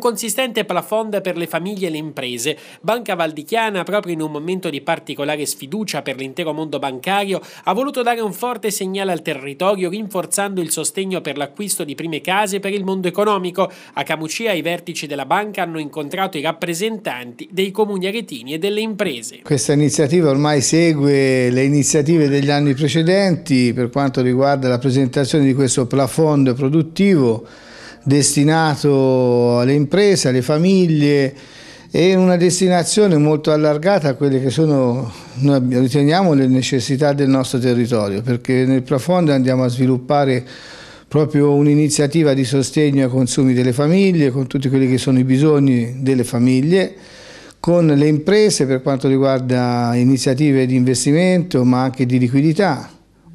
Un consistente plafond per le famiglie e le imprese. Banca Valdichiana, proprio in un momento di particolare sfiducia per l'intero mondo bancario, ha voluto dare un forte segnale al territorio rinforzando il sostegno per l'acquisto di prime case per il mondo economico. A Camucia i vertici della banca hanno incontrato i rappresentanti dei comuni aretini e delle imprese. Questa iniziativa ormai segue le iniziative degli anni precedenti per quanto riguarda la presentazione di questo plafond produttivo destinato alle imprese, alle famiglie e una destinazione molto allargata a quelle che sono, noi riteniamo, le necessità del nostro territorio, perché nel Profondo andiamo a sviluppare proprio un'iniziativa di sostegno ai consumi delle famiglie, con tutti quelli che sono i bisogni delle famiglie, con le imprese per quanto riguarda iniziative di investimento ma anche di liquidità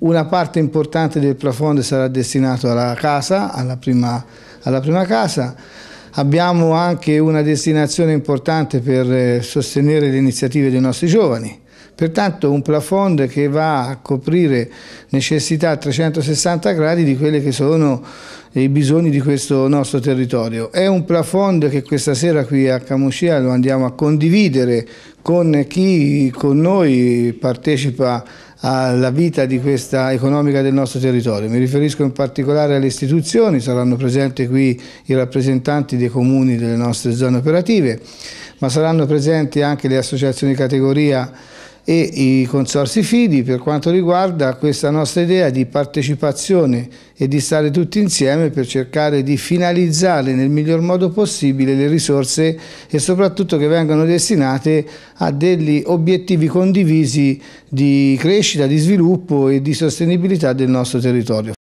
una parte importante del plafond sarà destinato alla casa, alla prima, alla prima casa. Abbiamo anche una destinazione importante per eh, sostenere le iniziative dei nostri giovani. Pertanto un plafond che va a coprire necessità a 360 gradi di quelli che sono i bisogni di questo nostro territorio. È un plafond che questa sera qui a Camuscia lo andiamo a condividere con chi con noi partecipa alla vita economica del nostro territorio. Mi riferisco in particolare alle istituzioni, saranno presenti qui i rappresentanti dei comuni delle nostre zone operative, ma saranno presenti anche le associazioni di categoria e i consorsi FIDI per quanto riguarda questa nostra idea di partecipazione e di stare tutti insieme per cercare di finalizzare nel miglior modo possibile le risorse e soprattutto che vengano destinate a degli obiettivi condivisi di crescita, di sviluppo e di sostenibilità del nostro territorio.